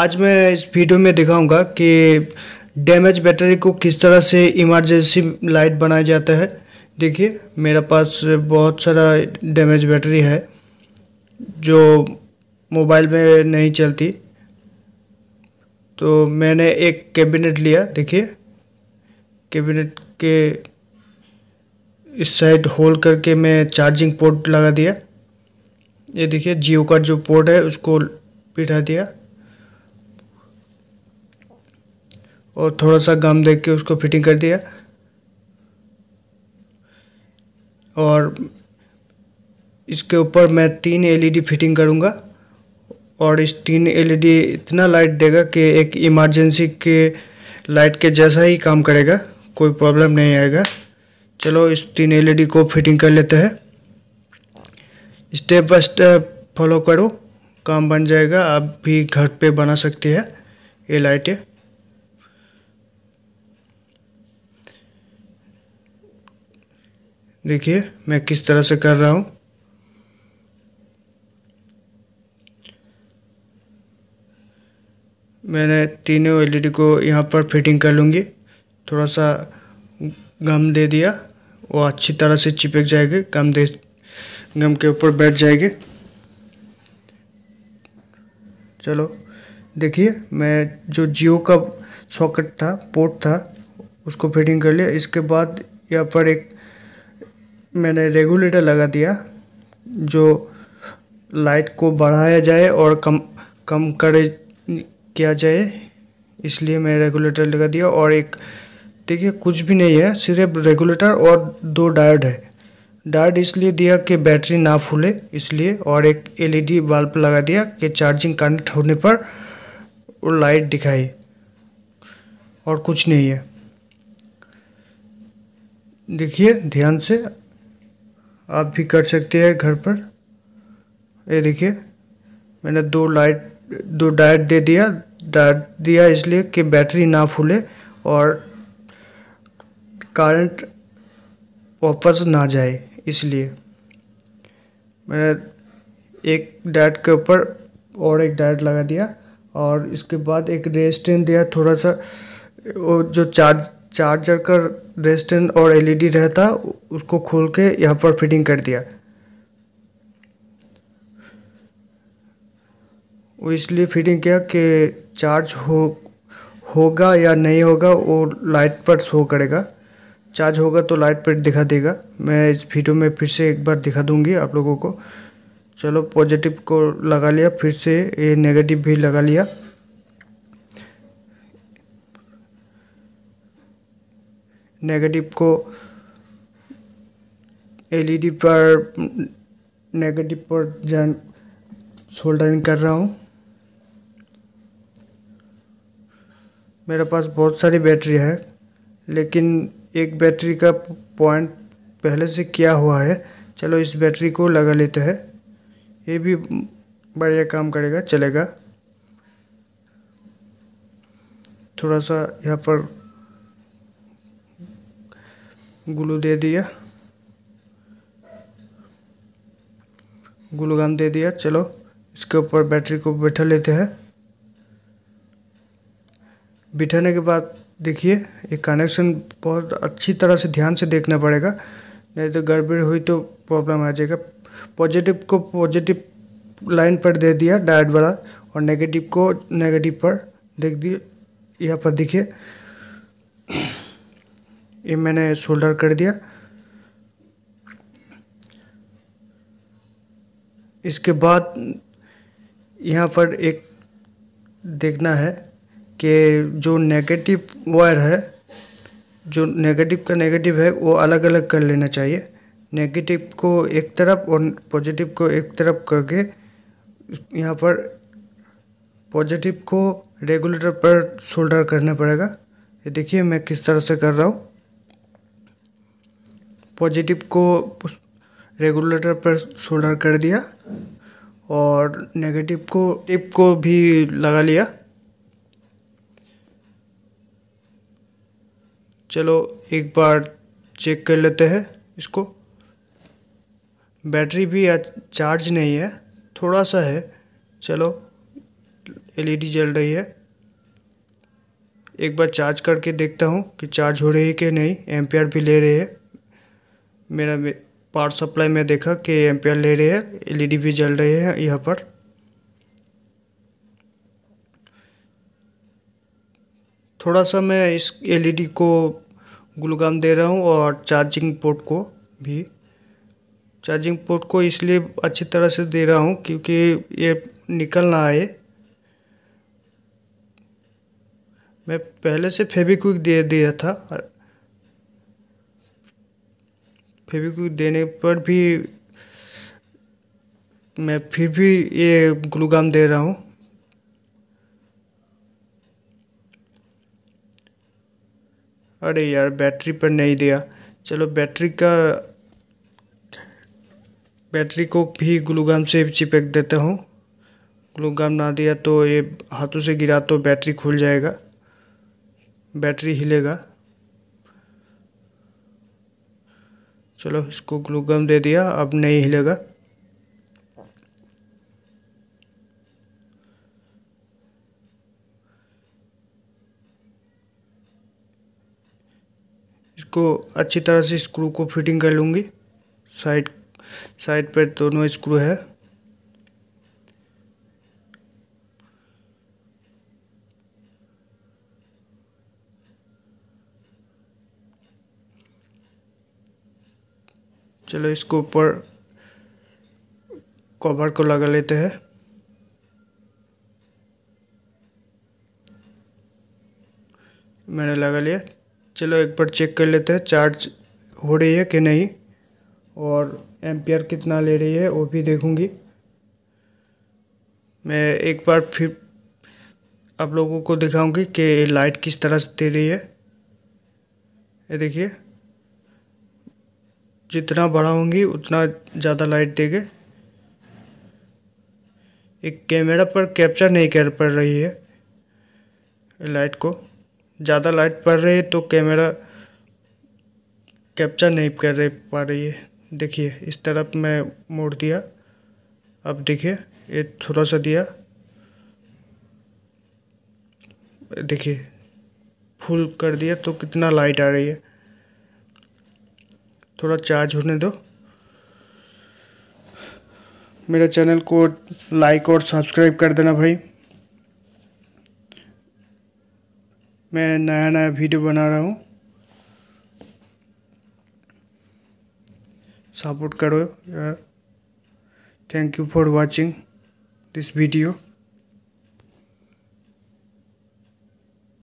आज मैं इस वीडियो में दिखाऊंगा कि डैमेज बैटरी को किस तरह से इमरजेंसी लाइट बनाया जाता है देखिए मेरा पास बहुत सारा डैमेज बैटरी है जो मोबाइल में नहीं चलती तो मैंने एक कैबिनेट लिया देखिए कैबिनेट के इस साइड होल्ड करके मैं चार्जिंग पोर्ट लगा दिया ये देखिए जियो का जो पोर्ट है उसको बिठा दिया और थोड़ा सा गम देख के उसको फिटिंग कर दिया और इसके ऊपर मैं तीन एलईडी फिटिंग करूँगा और इस तीन एलईडी इतना लाइट देगा कि एक इमरजेंसी के लाइट के जैसा ही काम करेगा कोई प्रॉब्लम नहीं आएगा चलो इस तीन एलईडी को फिटिंग कर लेते हैं स्टेप बाय स्टेप फॉलो करो काम बन जाएगा आप भी घर पे बना सकती है ये लाइटें देखिए मैं किस तरह से कर रहा हूँ मैंने तीनों एलईडी e को यहाँ पर फिटिंग कर लूँगी थोड़ा सा गम दे दिया वो अच्छी तरह से चिपक जाएगी गम दे गम के ऊपर बैठ जाएगी चलो देखिए मैं जो जियो का सॉकेट था पोर्ट था उसको फिटिंग कर लिया इसके बाद यहाँ पर एक मैंने रेगुलेटर लगा दिया जो लाइट को बढ़ाया जाए और कम कम कर किया जाए इसलिए मैं रेगुलेटर लगा दिया और एक देखिए कुछ भी नहीं है सिर्फ रेगुलेटर और दो डायोड है डायोड इसलिए दिया कि बैटरी ना फूले इसलिए और एक एलईडी बल्ब लगा दिया कि चार्जिंग कनेक्ट होने पर लाइट दिखाई और कुछ नहीं है देखिए ध्यान से आप भी कर सकते हैं घर पर ये देखिए मैंने दो लाइट दो डायट दे दिया डायट दिया इसलिए कि बैटरी ना फूले और करंट वापस ना जाए इसलिए मैंने एक डायट के ऊपर और एक डायट लगा दिया और इसके बाद एक रेस्टेंट दिया थोड़ा सा वो जो चार्ज चार्जर का रेजिस्टेंट और एलईडी e रहता उसको खोल के यहाँ पर फिटिंग कर दिया वो इसलिए फिटिंग किया कि चार्ज हो होगा या नहीं होगा वो लाइट पर शो करेगा चार्ज होगा तो लाइट पर दिखा देगा मैं इस वीडियो में फिर से एक बार दिखा दूंगी आप लोगों को चलो पॉजिटिव को लगा लिया फिर से ये नेगेटिव भी लगा लिया नेगेटिव को एलईडी e पर नेगेटिव पर जन सोल्डरिंग कर रहा हूँ मेरे पास बहुत सारी बैटरी है लेकिन एक बैटरी का पॉइंट पहले से किया हुआ है चलो इस बैटरी को लगा लेते हैं ये भी बढ़िया काम करेगा चलेगा थोड़ा सा यहाँ पर ग्लू दे दिया ग्लू गन दे दिया चलो इसके ऊपर बैटरी को बैठा लेते हैं बिठाने के बाद देखिए ये कनेक्शन बहुत अच्छी तरह से ध्यान से देखना पड़ेगा नहीं तो गड़बड़ हुई तो प्रॉब्लम आ जाएगा पॉजिटिव को पॉजिटिव लाइन पर दे दिया डायट वाला और नेगेटिव को नेगेटिव पर देख दिए यहाँ पर देखिए ये मैंने शोल्डर कर दिया इसके बाद यहाँ पर एक देखना है कि जो नेगेटिव वायर है जो नेगेटिव का नेगेटिव है वो अलग अलग कर लेना चाहिए नेगेटिव को एक तरफ और पॉजिटिव को एक तरफ करके यहाँ पर पॉजिटिव को रेगुलेटर पर शोल्डर करना पड़ेगा ये देखिए मैं किस तरह से कर रहा हूँ पॉजिटिव को रेगुलेटर पर सोल्डर कर दिया और नेगेटिव को टिप को भी लगा लिया चलो एक बार चेक कर लेते हैं इसको बैटरी भी चार्ज नहीं है थोड़ा सा है चलो एलईडी जल रही है एक बार चार्ज करके देखता हूँ कि चार्ज हो रही है कि नहीं एम्पेयर भी ले रहे हैं मेरा पावर सप्लाई में देखा कि एम्पेयर ले रहे हैं एलईडी भी जल रही है यहाँ पर थोड़ा सा मैं इस एलईडी को गुलगाम दे रहा हूँ और चार्जिंग पोर्ट को भी चार्जिंग पोर्ट को इसलिए अच्छी तरह से दे रहा हूँ क्योंकि ये निकल ना आए मैं पहले से फेविक्विक दे दिया था फेवीक्विक देने पर भी मैं फिर भी ये ग्लूगाम दे रहा हूँ अरे यार बैटरी पर नहीं दिया चलो बैटरी का बैटरी को भी ग्लूगाम से चिपक देता हूँ ग्लूगाम ना दिया तो ये हाथों से गिरा तो बैटरी खुल जाएगा बैटरी हिलेगा चलो इसको ग्लूगम दे दिया अब नहीं हिलेगा इसको अच्छी तरह से स्क्रू को फिटिंग कर लूँगी साइड साइड पर दोनों स्क्रू है चलो इसको ऊपर कवर को लगा लेते हैं मैंने लगा लिया चलो एक बार चेक कर लेते हैं चार्ज हो रही है कि नहीं और एम्पियर कितना ले रही है वो भी देखूंगी मैं एक बार फिर आप लोगों को दिखाऊंगी कि लाइट किस तरह से दे रही है ये देखिए जितना बड़ा होंगी उतना ज़्यादा लाइट देंगे एक कैमरा पर कैप्चर नहीं कर पड़ रही है लाइट को ज़्यादा लाइट पड़ रही है तो कैमरा कैप्चर नहीं कर रही पा रही है देखिए इस तरफ मैं मोड़ दिया अब देखिए ये थोड़ा सा दिया देखिए फुल कर दिया तो कितना लाइट आ रही है थोड़ा चार्ज होने दो मेरे चैनल को लाइक और सब्सक्राइब कर देना भाई मैं नया नया वीडियो बना रहा हूँ सपोर्ट करो यार thank you for watching this video